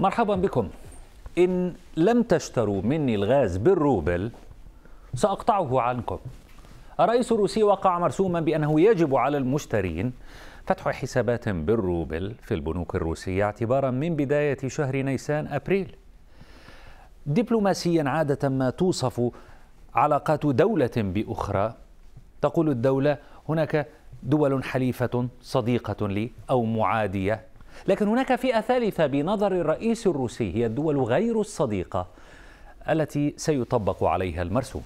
مرحبا بكم إن لم تشتروا مني الغاز بالروبل سأقطعه عنكم الرئيس الروسي وقع مرسوما بأنه يجب على المشترين فتح حسابات بالروبل في البنوك الروسية اعتبارا من بداية شهر نيسان أبريل دبلوماسيا عادة ما توصف علاقات دولة بأخرى تقول الدولة هناك دول حليفة صديقة لي أو معادية لكن هناك فئة ثالثة بنظر الرئيس الروسي هي الدول غير الصديقة التي سيطبق عليها المرسوم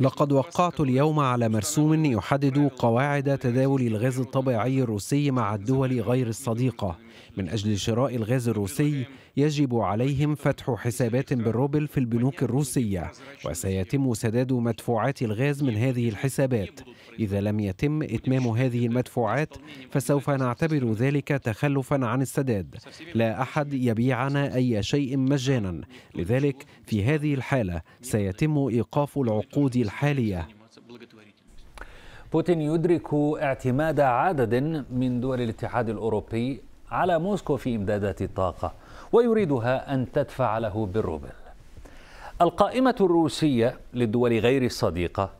لقد وقعت اليوم على مرسوم يحدد قواعد تداول الغاز الطبيعي الروسي مع الدول غير الصديقة من أجل شراء الغاز الروسي يجب عليهم فتح حسابات بالروبل في البنوك الروسية وسيتم سداد مدفوعات الغاز من هذه الحسابات إذا لم يتم إتمام هذه المدفوعات فسوف نعتبر ذلك تخلفا عن السداد لا أحد يبيعنا أي شيء مجانا لذلك في هذه الحالة سيتم إيقاف العقود الوقود الحالية بوتين يدرك اعتماد عدد من دول الاتحاد الأوروبي على موسكو في إمدادات الطاقة ويريدها أن تدفع له بالروبل القائمة الروسية للدول غير الصديقة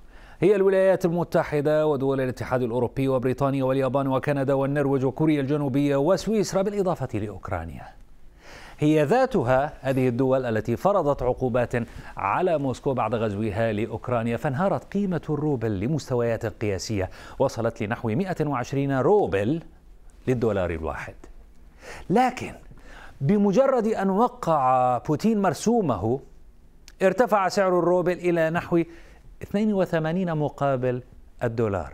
هي الولايات المتحدة ودول الاتحاد الأوروبي وبريطانيا واليابان وكندا والنرويج وكوريا الجنوبية وسويسرا بالإضافة لأوكرانيا هي ذاتها هذه الدول التي فرضت عقوبات على موسكو بعد غزوها لأوكرانيا فانهارت قيمة الروبل لمستويات قياسية وصلت لنحو 120 روبل للدولار الواحد لكن بمجرد أن وقع بوتين مرسومه ارتفع سعر الروبل إلى نحو 82 مقابل الدولار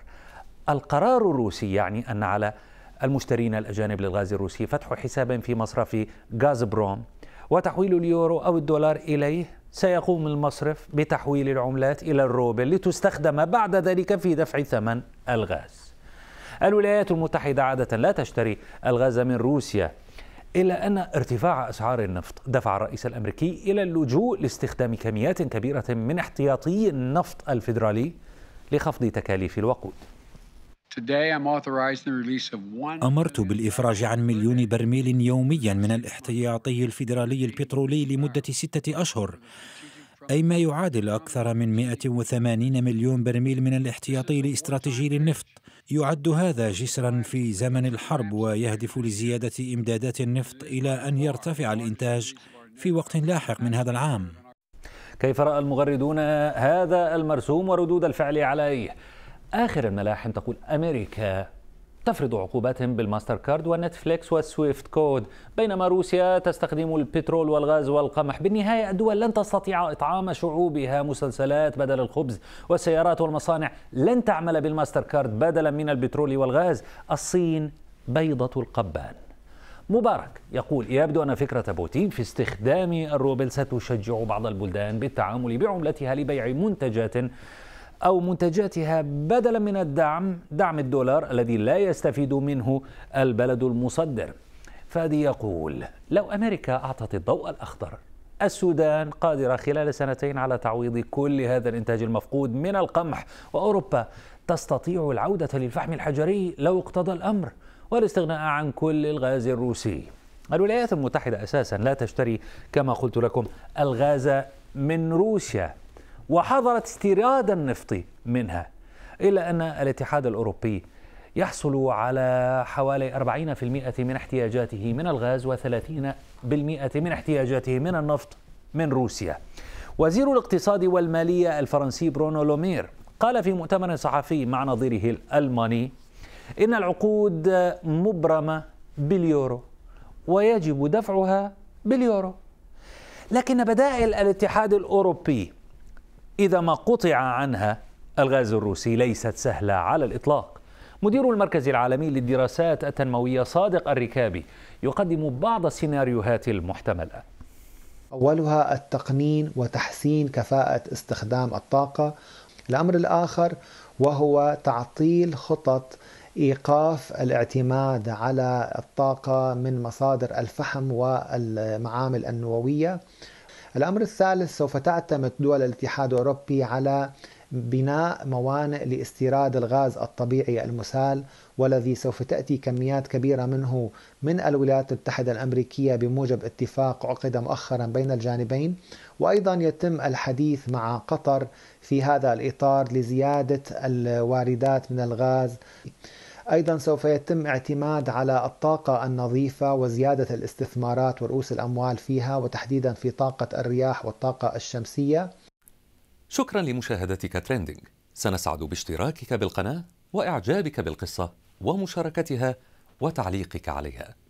القرار الروسي يعني أن على المشترين الأجانب للغاز الروسي فتح حساب في مصرف غاز بروم وتحويل اليورو أو الدولار إليه سيقوم المصرف بتحويل العملات إلى الروبل لتستخدم بعد ذلك في دفع ثمن الغاز الولايات المتحدة عادة لا تشتري الغاز من روسيا إلا أن ارتفاع أسعار النفط دفع الرئيس الأمريكي إلى اللجوء لاستخدام كميات كبيرة من احتياطي النفط الفيدرالي لخفض تكاليف الوقود أمرت بالإفراج عن مليون برميل يوميا من الاحتياطي الفيدرالي البترولي لمدة ستة أشهر أي ما يعادل أكثر من 180 مليون برميل من الاحتياطي الاستراتيجي للنفط يعد هذا جسرا في زمن الحرب ويهدف لزيادة إمدادات النفط إلى أن يرتفع الإنتاج في وقت لاحق من هذا العام كيف رأى المغردون هذا المرسوم وردود الفعل عليه؟ آخر الملاحم تقول أمريكا تفرض عقوبات بالماستر كارد ونتفليكس والسويفت كود بينما روسيا تستخدم البترول والغاز والقمح بالنهاية الدول لن تستطيع إطعام شعوبها مسلسلات بدل الخبز والسيارات والمصانع لن تعمل بالماستر كارد بدلا من البترول والغاز الصين بيضة القبان مبارك يقول يبدو أن فكرة بوتين في استخدام الروبل ستشجع بعض البلدان بالتعامل بعملتها لبيع منتجات أو منتجاتها بدلا من الدعم دعم الدولار الذي لا يستفيد منه البلد المصدر فادي يقول لو أمريكا أعطت الضوء الأخضر السودان قادرة خلال سنتين على تعويض كل هذا الإنتاج المفقود من القمح وأوروبا تستطيع العودة للفحم الحجري لو اقتضى الأمر والاستغناء عن كل الغاز الروسي الولايات المتحدة أساسا لا تشتري كما قلت لكم الغاز من روسيا وحظرت استيراد النفط منها إلا أن الاتحاد الأوروبي يحصل على حوالي 40% من احتياجاته من الغاز و30% من احتياجاته من النفط من روسيا وزير الاقتصاد والمالية الفرنسي برونو لومير قال في مؤتمر صحفي مع نظيره الألماني إن العقود مبرمة باليورو ويجب دفعها باليورو لكن بدائل الاتحاد الأوروبي إذا ما قطع عنها الغاز الروسي ليست سهلة على الإطلاق مدير المركز العالمي للدراسات التنموية صادق الركابي يقدم بعض السيناريوهات المحتملة أولها التقنين وتحسين كفاءة استخدام الطاقة الأمر الآخر وهو تعطيل خطط ايقاف الاعتماد على الطاقه من مصادر الفحم والمعامل النوويه الأمر الثالث سوف تعتمد دول الاتحاد الأوروبي على بناء موانئ لاستيراد الغاز الطبيعي المسال والذي سوف تأتي كميات كبيرة منه من الولايات المتحدة الأمريكية بموجب اتفاق عقد مؤخرا بين الجانبين وأيضا يتم الحديث مع قطر في هذا الإطار لزيادة الواردات من الغاز أيضا سوف يتم اعتماد على الطاقة النظيفة وزيادة الاستثمارات ورؤوس الأموال فيها وتحديدا في طاقة الرياح والطاقة الشمسية شكرا لمشاهدتك تريندينج سنسعد باشتراكك بالقناة وإعجابك بالقصة ومشاركتها وتعليقك عليها